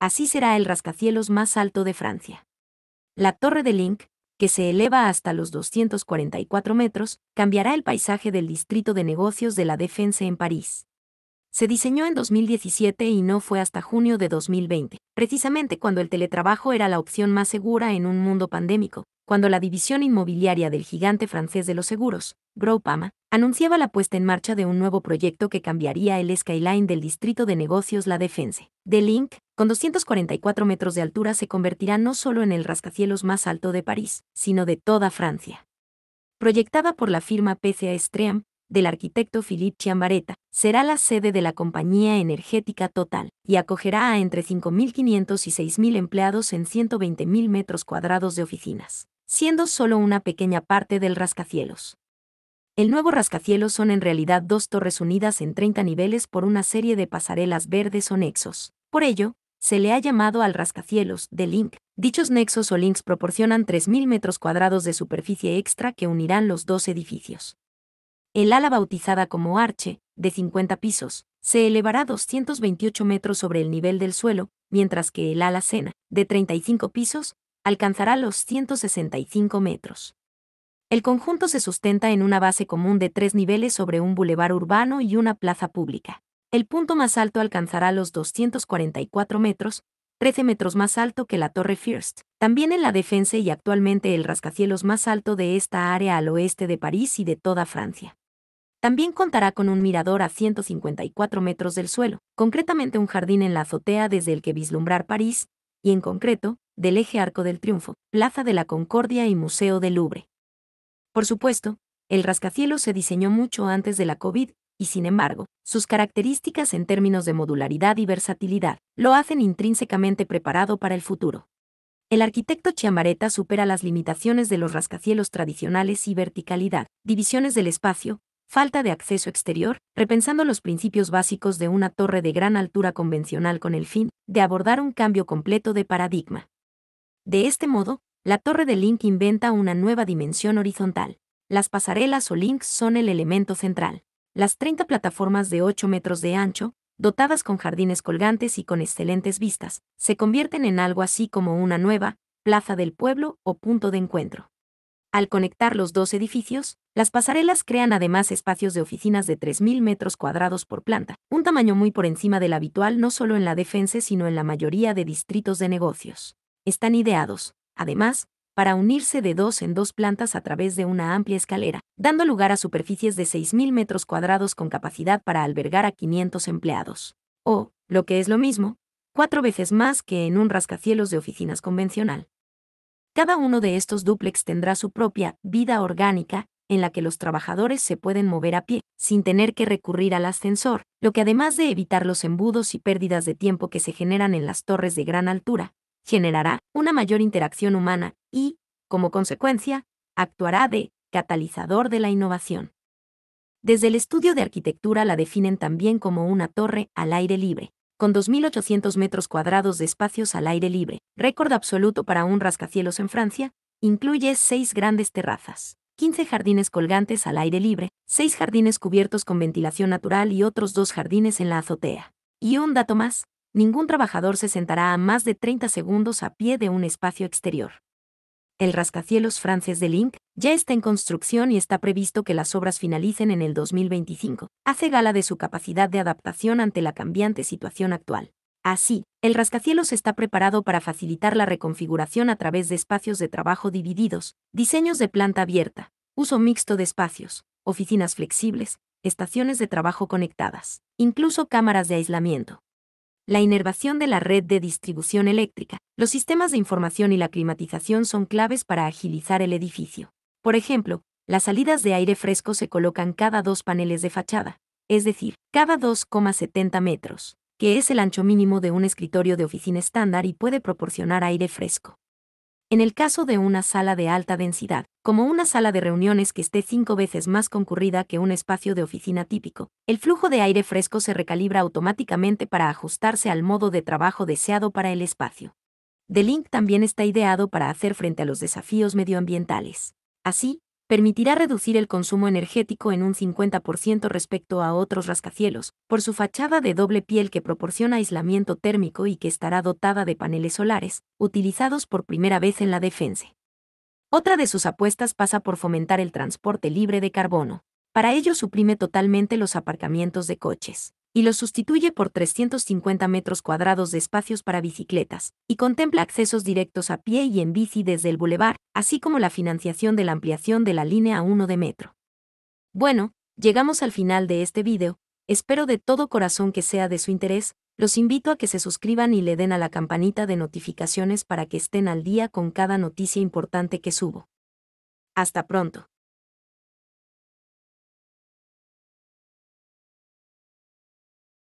Así será el rascacielos más alto de Francia. La Torre de Link, que se eleva hasta los 244 metros, cambiará el paisaje del distrito de negocios de la Defensa en París se diseñó en 2017 y no fue hasta junio de 2020, precisamente cuando el teletrabajo era la opción más segura en un mundo pandémico, cuando la división inmobiliaria del gigante francés de los seguros, Groupama, anunciaba la puesta en marcha de un nuevo proyecto que cambiaría el skyline del distrito de negocios La Defense. The Link, con 244 metros de altura, se convertirá no solo en el rascacielos más alto de París, sino de toda Francia. Proyectada por la firma PCA Stream, del arquitecto Philippe Chiambaretta, será la sede de la compañía energética Total y acogerá a entre 5.500 y 6.000 empleados en 120.000 metros cuadrados de oficinas, siendo solo una pequeña parte del rascacielos. El nuevo rascacielos son en realidad dos torres unidas en 30 niveles por una serie de pasarelas verdes o nexos. Por ello, se le ha llamado al rascacielos de Link. Dichos nexos o links proporcionan 3.000 metros cuadrados de superficie extra que unirán los dos edificios. El ala bautizada como Arche, de 50 pisos, se elevará 228 metros sobre el nivel del suelo, mientras que el ala Cena, de 35 pisos, alcanzará los 165 metros. El conjunto se sustenta en una base común de tres niveles sobre un bulevar urbano y una plaza pública. El punto más alto alcanzará los 244 metros, 13 metros más alto que la Torre First, también en la defensa y actualmente el rascacielos más alto de esta área al oeste de París y de toda Francia. También contará con un mirador a 154 metros del suelo, concretamente un jardín en la azotea desde el que vislumbrar París, y en concreto, del eje Arco del Triunfo, Plaza de la Concordia y Museo del Louvre. Por supuesto, el rascacielos se diseñó mucho antes de la COVID y sin embargo, sus características en términos de modularidad y versatilidad lo hacen intrínsecamente preparado para el futuro. El arquitecto Chiamareta supera las limitaciones de los rascacielos tradicionales y verticalidad, divisiones del espacio, falta de acceso exterior, repensando los principios básicos de una torre de gran altura convencional con el fin de abordar un cambio completo de paradigma. De este modo, la torre de Link inventa una nueva dimensión horizontal. Las pasarelas o links son el elemento central. Las 30 plataformas de 8 metros de ancho, dotadas con jardines colgantes y con excelentes vistas, se convierten en algo así como una nueva plaza del pueblo o punto de encuentro. Al conectar los dos edificios, las pasarelas crean además espacios de oficinas de 3.000 metros cuadrados por planta, un tamaño muy por encima del habitual no solo en la defensa sino en la mayoría de distritos de negocios. Están ideados, además, para unirse de dos en dos plantas a través de una amplia escalera, dando lugar a superficies de 6.000 metros cuadrados con capacidad para albergar a 500 empleados. O, lo que es lo mismo, cuatro veces más que en un rascacielos de oficinas convencional. Cada uno de estos dúplex tendrá su propia vida orgánica en la que los trabajadores se pueden mover a pie, sin tener que recurrir al ascensor, lo que además de evitar los embudos y pérdidas de tiempo que se generan en las torres de gran altura, generará una mayor interacción humana y, como consecuencia, actuará de catalizador de la innovación. Desde el estudio de arquitectura la definen también como una torre al aire libre, con 2.800 metros cuadrados de espacios al aire libre, récord absoluto para un rascacielos en Francia, incluye seis grandes terrazas. 15 jardines colgantes al aire libre, 6 jardines cubiertos con ventilación natural y otros 2 jardines en la azotea. Y un dato más, ningún trabajador se sentará a más de 30 segundos a pie de un espacio exterior. El rascacielos francés de Link ya está en construcción y está previsto que las obras finalicen en el 2025. Hace gala de su capacidad de adaptación ante la cambiante situación actual. Así, el rascacielos está preparado para facilitar la reconfiguración a través de espacios de trabajo divididos, diseños de planta abierta, uso mixto de espacios, oficinas flexibles, estaciones de trabajo conectadas, incluso cámaras de aislamiento. La inervación de la red de distribución eléctrica, los sistemas de información y la climatización son claves para agilizar el edificio. Por ejemplo, las salidas de aire fresco se colocan cada dos paneles de fachada, es decir, cada 2,70 metros que es el ancho mínimo de un escritorio de oficina estándar y puede proporcionar aire fresco. En el caso de una sala de alta densidad, como una sala de reuniones que esté cinco veces más concurrida que un espacio de oficina típico, el flujo de aire fresco se recalibra automáticamente para ajustarse al modo de trabajo deseado para el espacio. The Link también está ideado para hacer frente a los desafíos medioambientales. Así, permitirá reducir el consumo energético en un 50% respecto a otros rascacielos, por su fachada de doble piel que proporciona aislamiento térmico y que estará dotada de paneles solares, utilizados por primera vez en la defensa. Otra de sus apuestas pasa por fomentar el transporte libre de carbono. Para ello suprime totalmente los aparcamientos de coches y lo sustituye por 350 metros cuadrados de espacios para bicicletas, y contempla accesos directos a pie y en bici desde el bulevar, así como la financiación de la ampliación de la línea 1 de metro. Bueno, llegamos al final de este video, espero de todo corazón que sea de su interés, los invito a que se suscriban y le den a la campanita de notificaciones para que estén al día con cada noticia importante que subo. Hasta pronto.